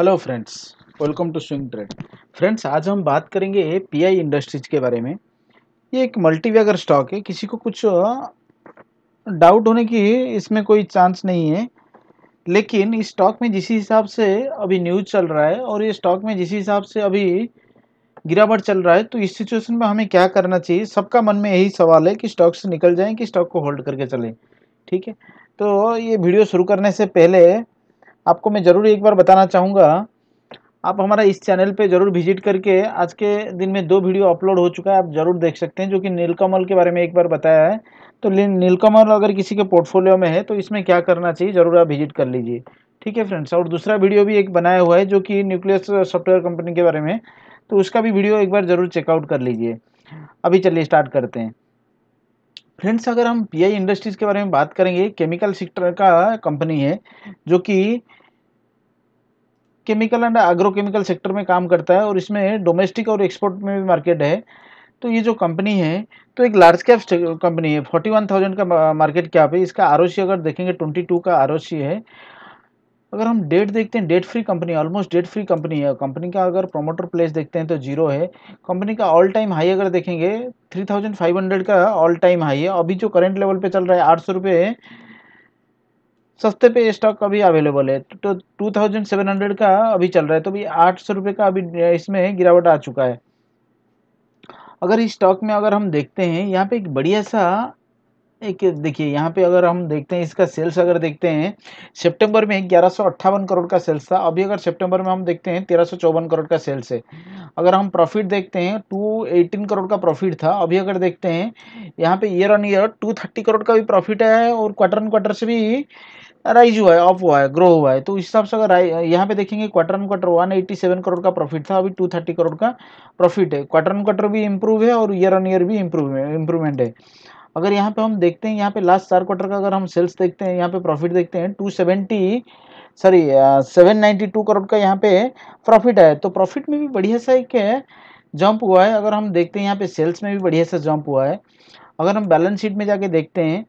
Hello friends welcome to swing trade friends आज हम बात करेंगे पीआई इंडस्ट्रीज के बारे में ये एक मल्टीवेगर स्टॉक है किसी को कुछ डाउट होने की इसमें कोई चांस नहीं है लेकिन इस स्टॉक में जिस हिसाब से अभी न्यूज चल रहा है और ये स्टॉक में जिस हिसाब से अभी गिरावट चल रहा है तो इस सिचुएशन में हमें क्या करना चाहिए सबका मन में यही सवाल है कि स्टॉक से निकल जाएँ कि स्टॉक को होल्ड करके चलें ठीक है तो ये वीडियो शुरू करने से पहले आपको मैं ज़रूर एक बार बताना चाहूँगा आप हमारा इस चैनल पे ज़रूर विजिट करके आज के दिन में दो वीडियो अपलोड हो चुका है आप ज़रूर देख सकते हैं जो कि नीलकमल के बारे में एक बार बताया है तो नीलकमल अगर किसी के पोर्टफोलियो में है तो इसमें क्या करना चाहिए ज़रूर आप विजिट कर लीजिए ठीक है फ्रेंड्स और दूसरा वीडियो भी एक बनाया हुआ है जो कि न्यूक्लियस सॉफ्टवेयर कंपनी के बारे में तो उसका भी वीडियो एक बार ज़रूर चेकआउट कर लीजिए अभी चलिए स्टार्ट करते हैं फ्रेंड्स अगर हम पीआई इंडस्ट्रीज़ के बारे में बात करेंगे केमिकल सेक्टर का कंपनी है जो कि केमिकल एंड एग्रोकेमिकल सेक्टर में काम करता है और इसमें डोमेस्टिक और एक्सपोर्ट में भी मार्केट है तो ये जो कंपनी है तो एक लार्ज कैप कंपनी है फोर्टी वन थाउजेंड का मार्केट कैप है इसका आर अगर देखेंगे ट्वेंटी टू का आर है अगर हम डेट देखते हैं debt free company almost debt free company है कंपनी का अगर प्रोमोटर प्लेस देखते हैं तो जीरो है कंपनी का ऑल टाइम हाई अगर देखेंगे हंड्रेड का ऑल टाइम हाई है अभी जो करेंट लेवल पे चल रहा है आठ सौ रुपये सस्ते पे स्टॉक अभी अवेलेबल है तो टू थाउजेंड सेवन हंड्रेड का अभी चल रहा है तो अभी आठ सौ रुपये का अभी इसमें गिरावट आ चुका है अगर इस स्टॉक में अगर हम देखते हैं यहाँ पे एक बढ़िया सा एक देखिए यहाँ पे अगर हम देखते हैं इसका सेल्स अगर देखते हैं सितंबर में ग्यारह करोड़ का सेल्स था अभी अगर सितंबर में हम देखते हैं तेरह करोड़ का सेल्स है अगर हम प्रॉफिट देखते हैं टू एटीन करोड़ का प्रॉफिट था अभी अगर देखते हैं यहाँ पे year on year two thirty crore का भी प्रॉफिट आया है और क्वार्टर ऑन क्वार्टर से भी राइज हुआ है ऑफ हुआ है ग्रो हुआ है तो इस हिसाब से अगर यहाँ पे देखेंगे quarter on quarter one eighty seven crore का प्रॉफिट था अभी टू थर्टी करोड़ का प्रॉफिट है क्वार्टर ऑन क्वार्टर भी इम्प्रूव है और ईयर ऑन ईयर भी इम्प्रूव इम्प्रूवमेंट है अगर यहाँ पे हम देखते हैं यहाँ पे लास्ट चार क्वार्टर का अगर हम सेल्स देखते हैं यहाँ पे प्रॉफिट देखते हैं two seventy sorry seven ninety two crore का यहाँ पे प्रॉफिट है तो प्रॉफिट में भी बढ़िया सा एक जंप हुआ है अगर हम देखते हैं यहाँ पे सेल्स में भी बढ़िया सा जंप हुआ है अगर हम बैलेंस शीट में जाके देखते हैं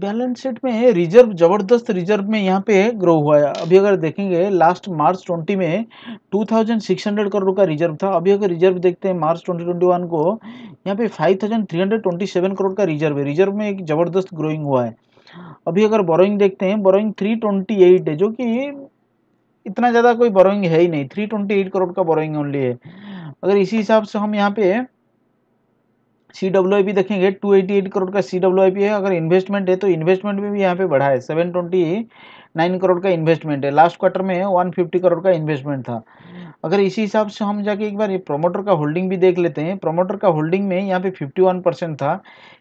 बैलेंस शीट में रिजर्व जबरदस्त रिजर्व में यहाँ पे ग्रो हुआ है अभी अगर देखेंगे लास्ट मार्च 20 में 2600 करोड़ का रिजर्व था अभी अगर रिजर्व देखते हैं मार्च 2021 को यहाँ पे 5327 करोड़ का रिजर्व है रिजर्व में एक ज़बरदस्त ग्रोइंग हुआ है अभी अगर बोरोइंग देखते हैं बोरोइंग थ्री है जो कि इतना ज़्यादा कोई बोरोइंग है ही नहीं थ्री करोड़ का बोरोइंग ओनली है अगर इसी हिसाब से हम यहाँ पे सी डब्ल्यू आई पी देखेंगे टू एटी एट करोड़ का सी डब्ल्यू आई पी है अगर इन्वेस्टमेंट है तो इन्वेस्टमेंट में भी यहाँ पे बढ़ा है सेवन ट्वेंटी नाइन करोड़ का इन्वेस्टमेंट है लास्ट क्वार्टर में वन फिफ्टी करोड़ का इन्वेस्टमेंट था अगर इसी हिसाब से हम जाके एक बार ये प्रोमोटर का होल्डिंग भी देख लेते हैं प्रोमोटर का होल्डिंग में यहाँ पे वन परसेंट था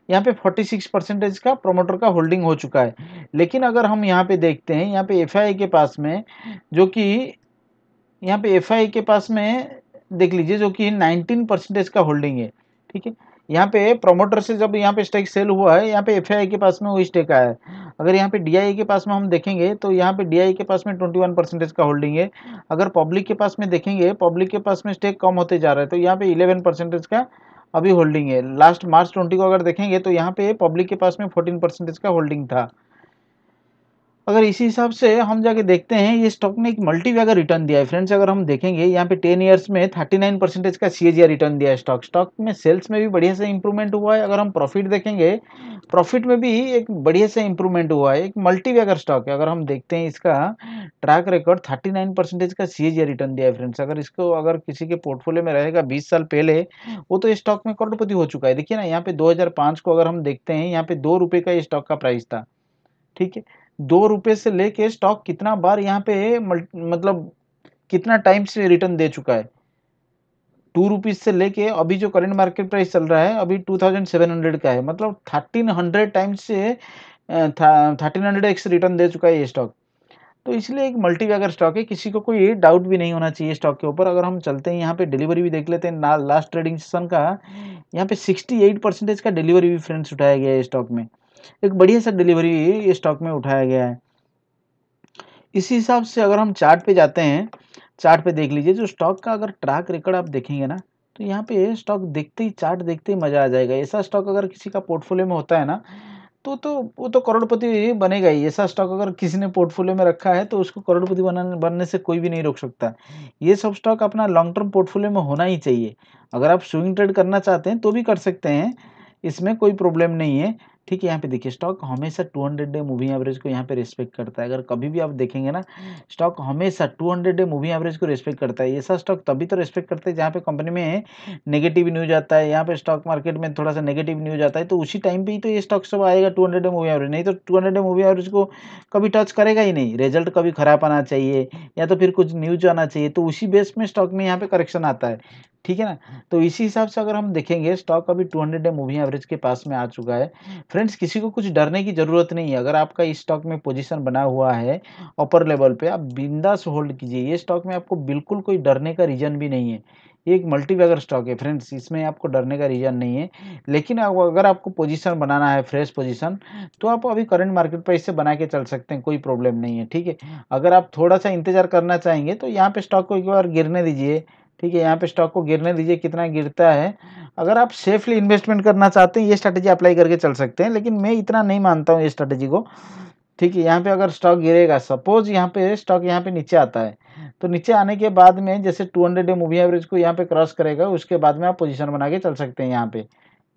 यहाँ पे सिक्स परसेंटेज का प्रोमोटर का होल्डिंग हो चुका है लेकिन अगर हम यहाँ पे देखते हैं यहाँ पे एफ के पास में जो कि यहाँ पे एफ के पास में देख लीजिए जो कि नाइनटीन परसेंटेज का होल्डिंग है ठीक है यहाँ पे प्रोमोटर से जब यहाँ पे स्टेक सेल हुआ है यहाँ पे एफ के पास में वो स्टेक आया है अगर यहाँ पे डी के पास में हम देखेंगे तो यहाँ पे डी के पास में ट्वेंटी वन परसेंटेज का होल्डिंग है अगर पब्लिक के पास में देखेंगे पब्लिक के पास में स्टेक कम होते जा रहा है तो यहाँ पे इलेवन परसेंटेज का अभी होल्डिंग है लास्ट मार्च ट्वेंटी को अगर देखेंगे तो यहाँ पे पब्लिक के पास में फोर्टीन परसेंटेज का होल्डिंग था अगर इसी हिसाब से हम जाके देखते हैं ये स्टॉक ने एक मल्टी अगर रिटर्न दिया है फ्रेंड्स अगर हम देखेंगे यहाँ पे टेन ईयर्स में थर्टी नाइन परसेंटेज का सी रिटर्न दिया है स्टॉक स्टॉक में सेल्स में भी बढ़िया से इंप्रूवमेंट हुआ है अगर हम प्रॉफिट देखेंगे प्रॉफिट में भी एक बढ़िया से इंप्रूवमेंट हुआ है एक मल्टी वेगर स्टॉक है अगर हम देखते हैं इसका track record thirty nine percentage का सी रिटर्न दिया है फ्रेंड्स अगर इसको अगर किसी के पोर्टफोलियो में रहेगा बीस साल पहले वो तो स्टॉक में करोड़पति हो चुका है देखिए ना यहाँ पे दो को अगर हम देखते हैं यहाँ पे दो रुपये का ये स्टॉक का प्राइस था ठीक है दो रुपए से लेके स्टॉक कितना बार यहाँ पे मतलब कितना टाइम से रिटर्न दे चुका है टू रुपीज से लेके अभी जो करेंट मार्केट प्राइस चल रहा है अभी टू थाउजेंड सेवन हंड्रेड का है मतलब थर्टीन हंड्रेड टाइम्स से थर्टीन हंड्रेड एक्स रिटर्न दे चुका है ये स्टॉक तो इसलिए एक मल्टी वैगर स्टॉक है किसी को कोई डाउट भी नहीं होना चाहिए स्टॉक के ऊपर अगर हम चलते हैं यहाँ पे डिलीवरी भी देख लेते हैं ना लास्ट ट्रेडिंग सेशन का यहाँ पे एट परसेंटेज का डिलीवरी भी फ्रेंड्स उठाया गया है स्टॉक में एक बढ़िया सा डिलीवरी ये स्टॉक में उठाया गया है इसी हिसाब से अगर हम चार्ट पे जाते हैं चार्ट पे देख लीजिए जो स्टॉक का अगर ट्रैक रिकॉर्ड आप देखेंगे ना तो यहाँ पे स्टॉक देखते ही चार्ट देखते ही मज़ा आ जाएगा ऐसा स्टॉक अगर किसी का पोर्टफोलियो में होता है ना तो तो वो तो करोड़पति बनेगा ही ऐसा स्टॉक अगर किसी ने पोर्टफोलियो में रखा है तो उसको करोड़पति बनाने बनने से कोई भी नहीं रोक सकता ये सब स्टॉक अपना लॉन्ग टर्म पोर्टफोलियो में होना ही चाहिए अगर आप स्विंग ट्रेड करना चाहते हैं तो भी कर सकते हैं इसमें कोई प्रॉब्लम नहीं है ठीक है यहाँ पे देखिए स्टॉक हमेशा 200 डे मूविंग एवरेज को यहाँ पे रिस्पेक्ट करता है अगर कभी भी आप देखेंगे ना स्टॉक हमेशा 200 डे मूविंग एवरेज को रिस्पेक्ट करता है ऐसा स्टॉक तभी तो रिस्पेक्ट करते हैं जहाँ पे कंपनी में नेगेटिव न्यूज आता है यहाँ पे स्टॉक मार्केट में थोड़ा सा नेगेटिव न्यूज आता है तो उसी टाइम पर ही तो ये स्टॉक सब आएगा टू डे मूविंग एवरेज नहीं तो टू डे मूविंग एवरेज को कभी टच करेगा ही नहीं रिजल्ट कभी खराब आना चाहिए या तो फिर कुछ न्यूज आना चाहिए तो उसी बेस में स्टॉक में यहाँ पे करेक्शन आता है ठीक है ना हम्म। तो इसी हिसाब से अगर हम देखेंगे स्टॉक अभी 200 डे मूविंग एवरेज के पास में आ चुका है फ्रेंड्स हम्म। किसी को कुछ डरने की ज़रूरत नहीं है अगर आपका इस स्टॉक में पोजीशन बना हुआ है अपर लेवल पे आप बिंदास होल्ड कीजिए ये स्टॉक में आपको बिल्कुल कोई डरने का रीज़न भी नहीं है ये एक मल्टीबैगर स्टॉक है फ्रेंड्स इसमें आपको डरने का रीज़न नहीं है लेकिन अगर आपको पोजीशन बनाना है फ्रेश पोजीशन तो आप अभी करंट मार्केट पर इससे बना के चल सकते हैं कोई प्रॉब्लम नहीं है ठीक है हम्म। अगर आप थोड़ा सा इंतज़ार करना चाहेंगे तो यहाँ पे स्टॉक को एक बार गिरने दीजिए ठीक है यहाँ पे स्टॉक को गिरने दीजिए कितना गिरता है अगर आप सेफली इन्वेस्टमेंट करना चाहते हैं ये स्ट्रैटेजी अप्लाई करके चल सकते हैं लेकिन मैं इतना नहीं मानता हूँ ये स्ट्रैटेजी को ठीक है यहाँ पे अगर स्टॉक गिरेगा सपोज यहाँ पे स्टॉक यहाँ पे नीचे आता है तो नीचे आने के बाद में जैसे टू हंड्रेड मूवी एवरेज को यहाँ पे क्रॉस करेगा उसके बाद में आप पोजीशन बना के चल सकते हैं यहाँ पे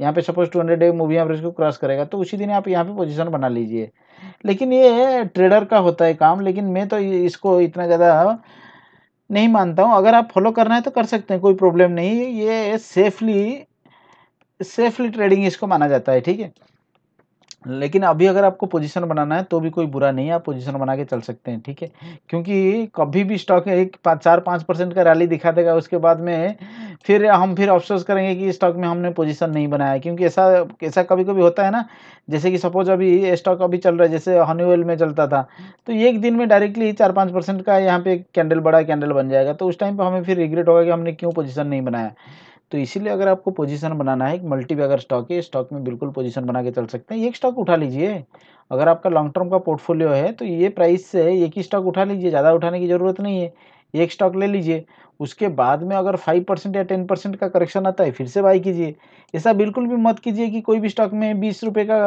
यहाँ पे suppose two hundred moving average को क्रॉस करेगा तो उसी दिन आप यहाँ पे पोजीशन बना लीजिए लेकिन ये ट्रेडर का होता है काम लेकिन मैं तो इसको इतना ज़्यादा नहीं मानता हूँ अगर आप फॉलो करना है तो कर सकते हैं कोई प्रॉब्लम नहीं है ये सेफली सेफली ट्रेडिंग इसको माना जाता है ठीक है लेकिन अभी अगर आपको पोजीशन बनाना है तो भी कोई बुरा नहीं है आप पोजीशन बना के चल सकते हैं ठीक है क्योंकि कभी भी स्टॉक एक पाँच चार पाँच परसेंट का रैली दिखा देगा उसके बाद में फिर हम फिर अफसोस करेंगे कि स्टॉक में हमने पोजीशन नहीं बनाया क्योंकि ऐसा ऐसा कभी कभी होता है ना जैसे कि सपोज अभी स्टॉक अभी चल रहा है जैसे हनीवेल में चलता था तो एक दिन में डायरेक्टली चार पाँच परसेंट का यहाँ पे कैंडल बड़ा कैंडल बन जाएगा तो उस टाइम पर हमें फिर रिग्रेट होगा कि हमने क्यों पोजिशन नहीं बनाया तो इसीलिए अगर आपको पोजिशन बनाना है एक मल्टी अगर स्टॉक है स्टॉक में बिल्कुल पोजिशन बना के चल सकते हैं एक स्टॉक उठा लीजिए अगर आपका लॉन्ग टर्म का पोर्टफोलियो है तो ये प्राइस से एक ही स्टॉक उठा लीजिए ज़्यादा उठाने की ज़रूरत नहीं है एक स्टॉक ले लीजिए उसके बाद में अगर फाइव परसेंट या टेन परसेंट का करेक्शन आता है फिर से बाई कीजिए ऐसा बिल्कुल भी मत कीजिए कि कोई भी स्टॉक में बीस रुपये का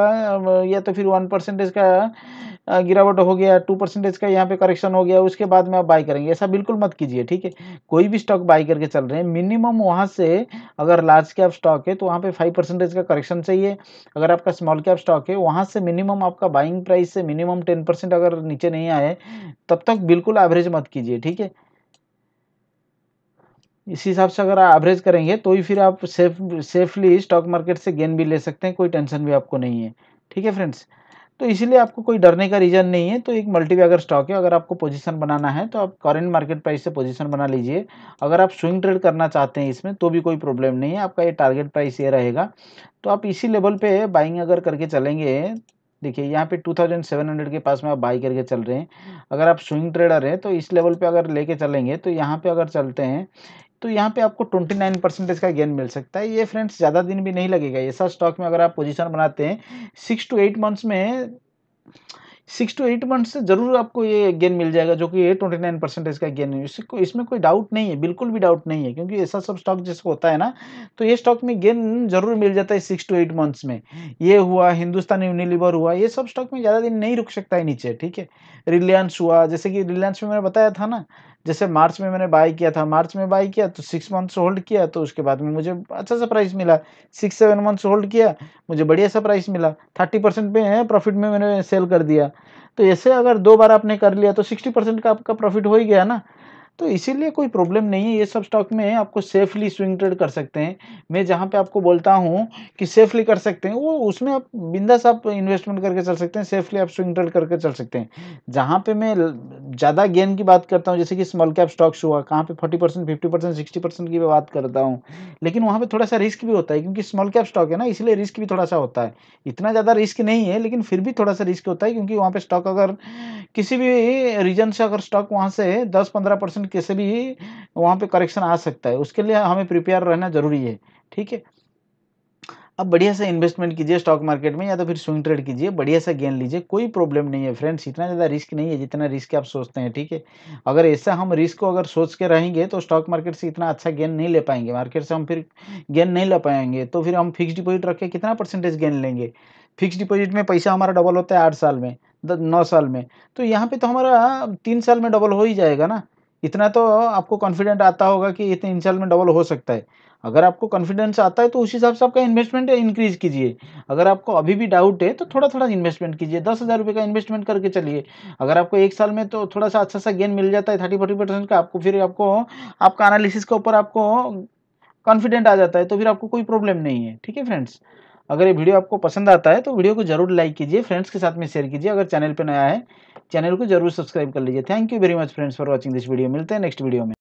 या तो फिर वन परसेंटेज का गिरावट हो गया टू परसेंटेज का यहाँ पे करेक्शन हो गया उसके बाद में आप बाई करेंगे ऐसा बिल्कुल मत कीजिए ठीक है कोई भी स्टॉक बाई करके चल रहे हैं मिनिमम वहाँ से अगर लार्ज कैप स्टॉक है तो वहाँ पर फाइव परसेंटेज का करेक्शन चाहिए अगर आपका स्मॉल कैप स्टॉक है वहाँ से मिनिमम आपका बाइंग प्राइस से मिनिमम टेन परसेंट अगर नीचे नहीं आए तब तक बिल्कुल एवरेज मत कीजिए ठीक है इस हिसाब से अगर आप एवरेज करेंगे तो ही फिर आप सेफ सेफली स्टॉक मार्केट से गेन भी ले सकते हैं कोई टेंशन भी आपको नहीं है ठीक है फ्रेंड्स तो इसीलिए आपको कोई डरने का रीज़न नहीं है तो एक मल्टी अगर स्टॉक है अगर आपको पोजीशन बनाना है तो आप करेंट मार्केट प्राइस से पोजीशन बना लीजिए अगर आप स्विंग ट्रेड करना चाहते हैं इसमें तो भी कोई प्रॉब्लम नहीं है आपका ये टारगेट प्राइस ये रहेगा तो आप इसी लेवल पे बाइंग अगर करके चलेंगे देखिए यहाँ पे 2700 के पास में आप बाई करके चल रहे हैं अगर आप स्विंग ट्रेडर हैं तो इस लेवल पे अगर लेके चलेंगे तो यहाँ पे अगर चलते हैं तो यहाँ पे आपको 29 परसेंटेज का गेन मिल सकता है ये फ्रेंड्स ज़्यादा दिन भी नहीं लगेगा ऐसा स्टॉक में अगर आप पोजीशन बनाते हैं सिक्स टू एट मंथ्स में सिक्स टू एट मंथ्स से जरूर आपको ये गेन मिल जाएगा जो कि ये ट्वेंटी नाइन परसेंटेज का गेन है इसको इसमें कोई डाउट नहीं है बिल्कुल भी डाउट नहीं है क्योंकि ऐसा सब स्टॉक जैसे होता है ना तो ये स्टॉक में गेन जरूर मिल जाता है सिक्स टू एट मंथ्स में ये हुआ हिंदुस्तान यूनिलीवर हुआ ये सब स्टॉक में ज़्यादा दिन नहीं रुक सकता है नीचे ठीक है रिलायंस हुआ जैसे कि रिलायंस में मैंने बताया था ना जैसे मार्च में मैंने बाई किया था मार्च में बाई किया तो सिक्स मंथ्स होल्ड किया तो उसके बाद में मुझे अच्छा सा प्राइस मिला सिक्स सेवन मंथ्स होल्ड किया मुझे बढ़िया सा प्राइस मिला थर्टी परसेंट पे है प्रॉफिट में मैंने सेल कर दिया तो ऐसे अगर दो बार आपने कर लिया तो सिक्सटी परसेंट का आपका प्रॉफिट हो ही गया ना तो इसीलिए कोई प्रॉब्लम नहीं है ये सब स्टॉक में आपको सेफली स्विंग ट्रेड कर सकते हैं मैं जहाँ पे आपको बोलता हूँ कि सेफली कर सकते हैं वो उसमें आप बिंदास आप इन्वेस्टमेंट करके चल सकते हैं सेफली आप स्विंग ट्रेड करके चल सकते हैं जहाँ पे मैं ज़्यादा गेन की बात करता हूँ जैसे कि स्मॉल कैप स्टॉक्स हुआ कहाँ पे forty percent fifty percent sixty percent की बात करता हूँ लेकिन वहाँ पर थोड़ा सा रिस्क भी होता है क्योंकि स्मॉल कैप स्टॉक है ना इसलिए रिस्क भी थोड़ा सा होता है इतना ज़्यादा रिस्क नहीं है लेकिन फिर भी थोड़ा सा रिस्क होता है क्योंकि वहाँ पर स्टॉक अगर किसी भी रीजन से अगर स्टॉक वहाँ से 10-15 परसेंट कैसे भी वहाँ पे करेक्शन आ सकता है उसके लिए हमें प्रिपेयर रहना ज़रूरी है ठीक है अब बढ़िया से इन्वेस्टमेंट कीजिए स्टॉक मार्केट में या तो फिर स्विंग ट्रेड कीजिए बढ़िया से गेन लीजिए कोई प्रॉब्लम नहीं है फ्रेंड्स इतना ज़्यादा रिस्क नहीं है जितना रिस्क आप सोचते हैं ठीक है अगर ऐसा हम रिस्क को अगर सोच के रहेंगे तो स्टॉक मार्केट से इतना अच्छा गेन नहीं ले पाएंगे मार्केट से हम फिर गेन नहीं ले पाएंगे तो फिर हम फिक्स डिपोजिट रख के कितना परसेंटेज गेन लेंगे फिक्स डिपोजिट में पैसा हमारा डबल होता है आठ साल में नौ साल में तो यहाँ पे तो हमारा तीन साल में डबल हो ही जाएगा ना इतना तो आपको कॉन्फिडेंट आता होगा कि इतने इन साल में डबल हो सकता है अगर आपको कॉन्फिडेंस आता है तो उस हिसाब से आपका इन्वेस्टमेंट इंक्रीज कीजिए अगर आपको अभी भी डाउट है तो थोड़ा थोड़ा इन्वेस्टमेंट कीजिए दस हज़ार रुपये का इन्वेस्टमेंट करके चलिए अगर आपको एक साल में तो थोड़ा सा अच्छा सा गेन मिल जाता है थर्टी फोर्टी परसेंट का आपको फिर आपको आपका एनालिसिस के ऊपर आपको कॉन्फिडेंट आ जाता है तो फिर आपको कोई प्रॉब्लम नहीं है ठीक है फ्रेंड्स अगर ये वीडियो आपको पसंद आता है तो वीडियो को जरूर लाइक कीजिए फ्रेंड्स के साथ में शेयर कीजिए अगर चैनल पर नया है चैनल को जरूर सब्सक्राइब कर लीजिए thank you very much friends for watching this video मिलते हैं नेक्स्ट वीडियो में